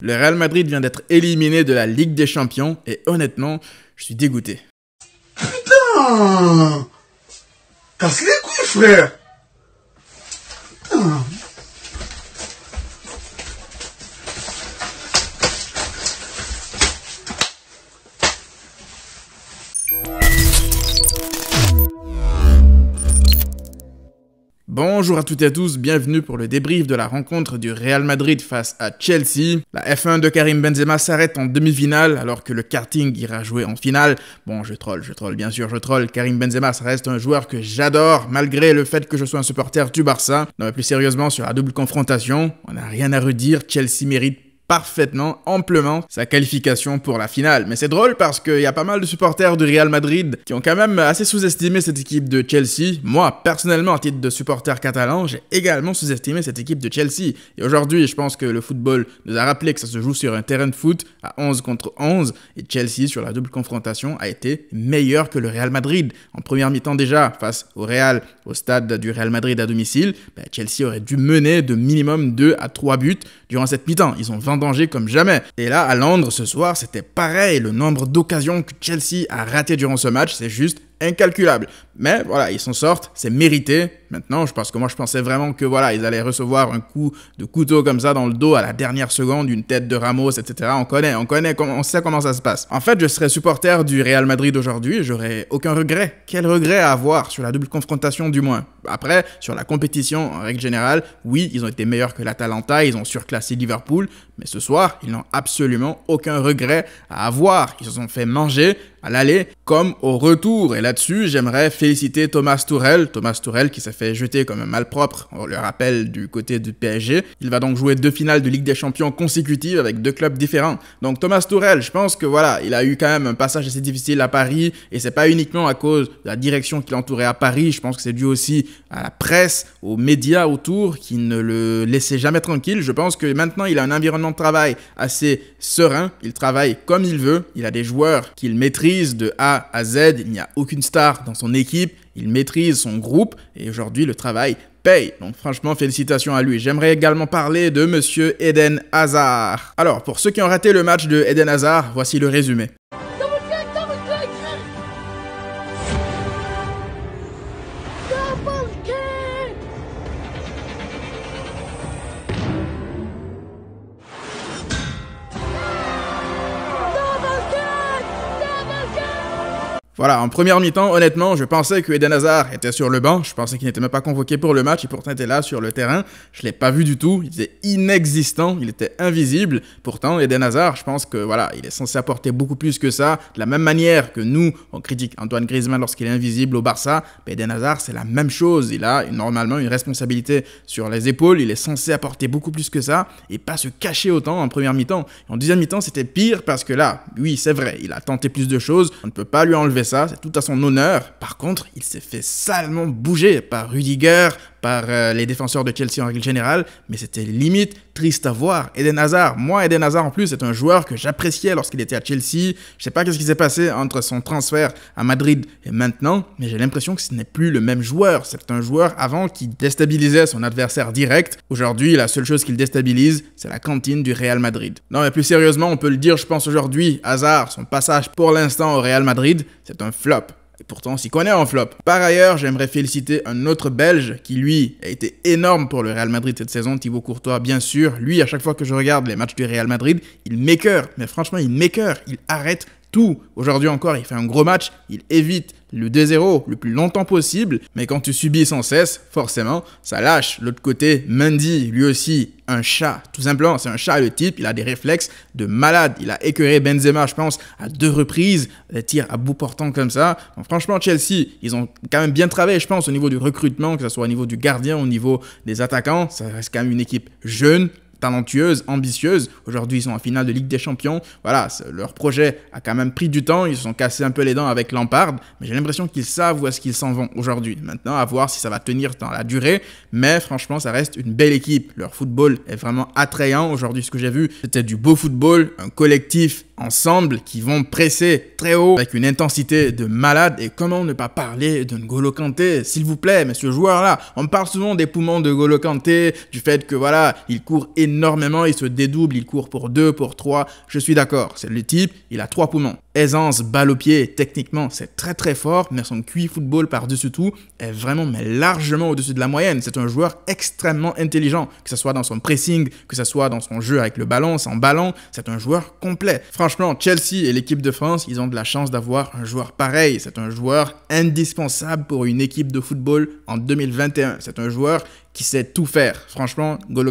Le Real Madrid vient d'être éliminé de la Ligue des Champions et honnêtement, je suis dégoûté. Putain Casse les couilles, frère Putain Bonjour à toutes et à tous, bienvenue pour le débrief de la rencontre du Real Madrid face à Chelsea. La F1 de Karim Benzema s'arrête en demi-finale alors que le karting ira jouer en finale. Bon, je troll, je troll, bien sûr, je troll. Karim Benzema, reste un joueur que j'adore malgré le fait que je sois un supporter du Barça. Non mais plus sérieusement, sur la double confrontation, on n'a rien à redire, Chelsea mérite parfaitement, amplement sa qualification pour la finale. Mais c'est drôle parce qu'il y a pas mal de supporters du Real Madrid qui ont quand même assez sous-estimé cette équipe de Chelsea. Moi, personnellement, en titre de supporter catalan, j'ai également sous-estimé cette équipe de Chelsea. Et aujourd'hui, je pense que le football nous a rappelé que ça se joue sur un terrain de foot à 11 contre 11. Et Chelsea, sur la double confrontation, a été meilleur que le Real Madrid. En première mi-temps déjà, face au Real, au stade du Real Madrid à domicile, ben, Chelsea aurait dû mener de minimum 2 à 3 buts durant cette mi-temps. Ils ont 20 en danger comme jamais. Et là, à Londres, ce soir, c'était pareil. Le nombre d'occasions que Chelsea a raté durant ce match, c'est juste incalculable. Mais voilà, ils s'en sortent, c'est mérité. Maintenant, je pense que moi, je pensais vraiment que voilà, ils allaient recevoir un coup de couteau comme ça dans le dos à la dernière seconde, une tête de Ramos, etc. On connaît, on connaît, on sait comment ça se passe. En fait, je serais supporter du Real Madrid aujourd'hui, j'aurais aucun regret. Quel regret à avoir sur la double confrontation du moins. Après, sur la compétition en règle générale, oui, ils ont été meilleurs que l'Atalanta, ils ont surclassé Liverpool, mais ce soir, ils n'ont absolument aucun regret à avoir. Ils se sont fait manger, à l'aller comme au retour. Et là-dessus, j'aimerais féliciter Thomas Tourel. Thomas Tourel qui s'est fait jeter comme un malpropre, on le rappelle, du côté du PSG. Il va donc jouer deux finales de Ligue des Champions consécutives avec deux clubs différents. Donc Thomas Tourel, je pense que voilà, il a eu quand même un passage assez difficile à Paris et c'est pas uniquement à cause de la direction qui l'entourait à Paris. Je pense que c'est dû aussi à la presse, aux médias autour qui ne le laissaient jamais tranquille. Je pense que maintenant, il a un environnement de travail assez serein. Il travaille comme il veut. Il a des joueurs qu'il maîtrise de A à Z, il n'y a aucune star dans son équipe, il maîtrise son groupe et aujourd'hui le travail paye. Donc franchement, félicitations à lui. J'aimerais également parler de monsieur Eden Hazard. Alors, pour ceux qui ont raté le match de Eden Hazard, voici le résumé. Voilà, en première mi-temps, honnêtement, je pensais que Eden Hazard était sur le banc. Je pensais qu'il n'était même pas convoqué pour le match et pourtant était là sur le terrain. Je ne l'ai pas vu du tout. Il était inexistant, il était invisible. Pourtant, Eden Hazard, je pense que voilà, il est censé apporter beaucoup plus que ça. De la même manière que nous, on critique Antoine Griezmann lorsqu'il est invisible au Barça, Eden Hazard, c'est la même chose. Il a normalement une responsabilité sur les épaules. Il est censé apporter beaucoup plus que ça et pas se cacher autant en première mi-temps. En deuxième mi-temps, c'était pire parce que là, oui, c'est vrai, il a tenté plus de choses. On ne peut pas lui enlever ça c'est tout à son honneur. Par contre, il s'est fait salement bouger par Rudiger, par euh, les défenseurs de Chelsea en règle générale, mais c'était limite triste à voir. Eden Hazard, moi Eden Hazard en plus, c'est un joueur que j'appréciais lorsqu'il était à Chelsea. Je sais pas qu'est-ce qui s'est passé entre son transfert à Madrid et maintenant, mais j'ai l'impression que ce n'est plus le même joueur. C'est un joueur avant qui déstabilisait son adversaire direct. Aujourd'hui, la seule chose qu'il déstabilise, c'est la cantine du Real Madrid. Non, mais plus sérieusement, on peut le dire, je pense aujourd'hui, Hazard, son passage pour l'instant au Real Madrid, c'est un flop pourtant, on s'y connaît en flop. Par ailleurs, j'aimerais féliciter un autre Belge qui, lui, a été énorme pour le Real Madrid cette saison, Thibaut Courtois, bien sûr. Lui, à chaque fois que je regarde les matchs du Real Madrid, il m'écœure. Mais franchement, il m'écœure. Il arrête Aujourd'hui encore, il fait un gros match, il évite le 2-0 le plus longtemps possible, mais quand tu subis sans cesse, forcément, ça lâche. L'autre côté, Mendy, lui aussi, un chat, tout simplement, c'est un chat le type, il a des réflexes de malade, il a écœuré Benzema, je pense, à deux reprises, des tirs à bout portant comme ça. franchement, Chelsea, ils ont quand même bien travaillé, je pense, au niveau du recrutement, que ce soit au niveau du gardien, au niveau des attaquants, ça reste quand même une équipe jeune, talentueuse ambitieuse. Aujourd'hui, ils sont en finale de Ligue des Champions. Voilà, leur projet a quand même pris du temps. Ils se sont cassés un peu les dents avec Lampard, mais j'ai l'impression qu'ils savent où est-ce qu'ils s'en vont aujourd'hui. Maintenant, à voir si ça va tenir dans la durée, mais franchement, ça reste une belle équipe. Leur football est vraiment attrayant. Aujourd'hui, ce que j'ai vu, c'était du beau football, un collectif ensemble qui vont presser très haut avec une intensité de malade. Et comment ne pas parler de N'Golo Kanté, s'il vous plaît, mais ce joueur-là, on parle souvent des poumons de N'Golo Kanté, du fait que voilà, il court énormément énormément, il se dédouble, il court pour 2, pour 3. Je suis d'accord, c'est le type, il a trois poumons aisance, balle au pied, techniquement, c'est très très fort, mais son QI football par-dessus tout est vraiment mais largement au-dessus de la moyenne. C'est un joueur extrêmement intelligent, que ce soit dans son pressing, que ce soit dans son jeu avec le ballon, sans ballon, c'est un joueur complet. Franchement, Chelsea et l'équipe de France, ils ont de la chance d'avoir un joueur pareil. C'est un joueur indispensable pour une équipe de football en 2021. C'est un joueur qui sait tout faire. Franchement, Golo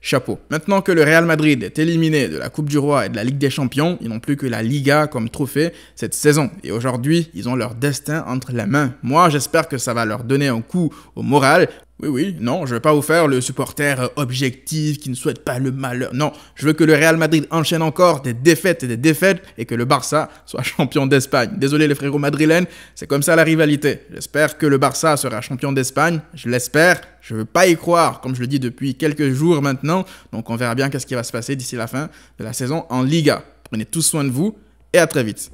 chapeau. Maintenant que le Real Madrid est éliminé de la Coupe du Roi et de la Ligue des Champions, ils n'ont plus que la Liga comme trophée cette saison. Et aujourd'hui, ils ont leur destin entre les mains Moi, j'espère que ça va leur donner un coup au moral, oui, oui, non, je veux pas vous faire le supporter euh, objectif qui ne souhaite pas le malheur. Non, je veux que le Real Madrid enchaîne encore des défaites et des défaites et que le Barça soit champion d'Espagne. Désolé les frérots madrilènes, c'est comme ça la rivalité. J'espère que le Barça sera champion d'Espagne, je l'espère. Je veux pas y croire, comme je le dis depuis quelques jours maintenant. Donc on verra bien qu'est-ce qui va se passer d'ici la fin de la saison en Liga. Prenez tous soin de vous et à très vite.